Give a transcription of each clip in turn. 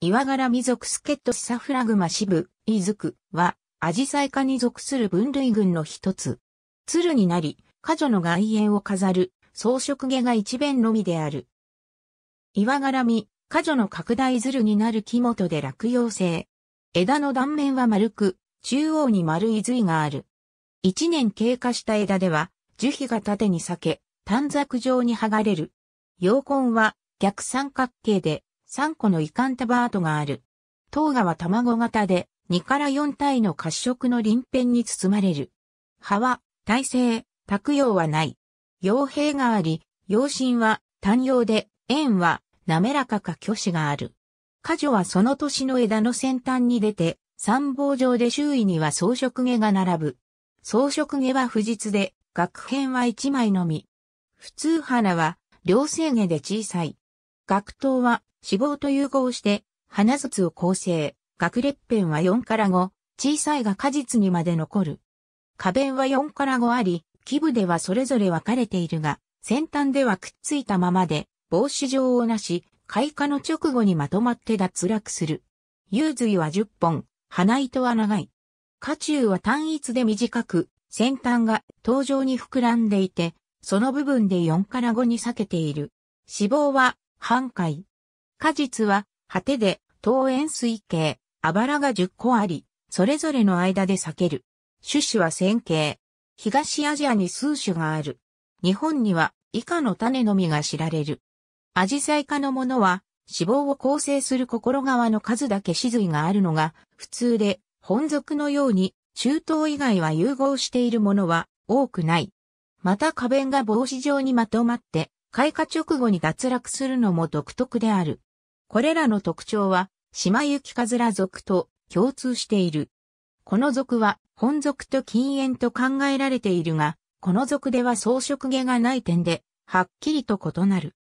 岩柄未属スケットシサフラグマ支部、イズクは、アジサイ科に属する分類群の一つ。鶴になり、ジョの外縁を飾る、装飾毛が一弁のみである。岩柄み、ジョの拡大鶴になる木元で落葉性。枝の断面は丸く、中央に丸い髄がある。一年経過した枝では、樹皮が縦に裂け、短冊状に剥がれる。葉根は逆三角形で、3個のイカンタバートがある。糖芽は卵型で、2から4体の褐色の鱗片に包まれる。葉は、耐性、卓用はない。傭兵があり、養心は単葉で、円は滑らかか虚子がある。果樹はその年の枝の先端に出て、三棒状で周囲には装飾毛が並ぶ。装飾毛は不実で、額片は一枚のみ。普通花は両生毛で小さい。額頭は脂肪と融合して、花筒を構成。学列片は4から5、小さいが果実にまで残る。花弁は4から5あり、基部ではそれぞれ分かれているが、先端ではくっついたままで、帽子状をなし、開花の直後にまとまって脱落する。幽髄は10本、花糸は長い。花中は単一で短く、先端が頭上に膨らんでいて、その部分で4から5に裂けている。脂肪は半解。果実は、果てで、桃園水系、あばらが10個あり、それぞれの間で裂ける。種子は線形。東アジアに数種がある。日本には以下の種のみが知られる。アジサイ科のものは脂肪を構成する心側の数だけ種類があるのが普通で本属のように中東以外は融合しているものは多くない。また花弁が帽子状にまとまって開花直後に脱落するのも独特である。これらの特徴は、島行きカズラ族と共通している。この族は、本族と禁煙と考えられているが、この族では装飾毛がない点で、はっきりと異なる。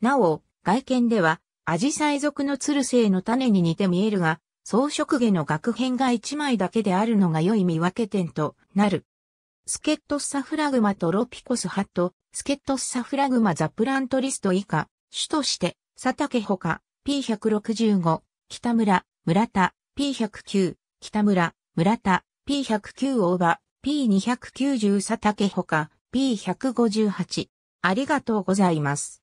なお、外見では、アジサイ族のツルセイの種に似て見えるが、装飾毛の額片が一枚だけであるのが良い見分け点となる。スケットスサフラグマトロピコスハット、スケットスサフラグマザプラントリスト以下、種として、佐竹ほか、P165、北村、村田、P109、北村、村田、P109 大場、P290 佐竹ほか、P158。ありがとうございます。